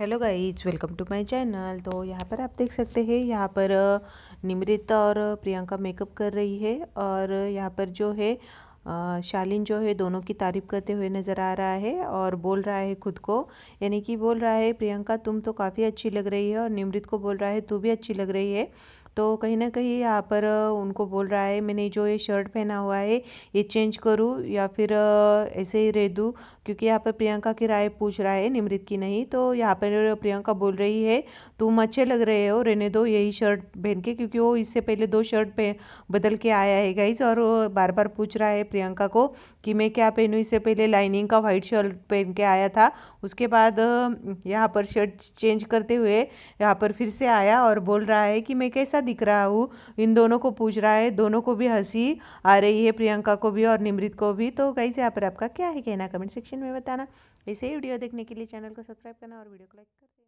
hello guys welcome to my channel तो यहाँ पर आप देख सकते हैं यहाँ पर निमृत और प्रियंका मेकअप कर रही है और यहाँ पर जो है शालिन जो है दोनों की तारीफ़ करते हुए नज़र आ रहा है और बोल रहा है खुद को यानी कि बोल रहा है प्रियंका तुम तो काफ़ी अच्छी लग रही है और निमृत को बोल रहा है तू भी अच्छी लग रही है तो कहीं ना कहीं यहाँ पर उनको बोल रहा है मैंने जो ये शर्ट पहना हुआ है ये चेंज करूँ या फिर ऐसे ही रह दूँ क्योंकि यहाँ पर प्रियंका की राय पूछ रहा है निमृत की नहीं तो यहाँ पर प्रियंका बोल रही है तुम अच्छे लग रहे हो रहने दो यही शर्ट पहन के क्योंकि वो इससे पहले दो शर्ट पे बदल के आया है गाइज और वो बार बार पूछ रहा है प्रियंका को कि मैं क्या पहनूँ इससे पहले लाइनिंग का वाइट शर्ट पहन के आया था उसके बाद यहाँ पर शर्ट चेंज करते हुए यहाँ पर फिर से आया और बोल रहा है कि मैं कैसा दिख रहा हूँ इन दोनों को पूछ रहा है दोनों को भी हंसी आ रही है प्रियंका को भी और निमृत को भी तो कैसे आप आपका क्या है कहना कमेंट सेक्शन में बताना ऐसे ही वीडियो देखने के लिए चैनल को सब्सक्राइब करना और वीडियो को लाइक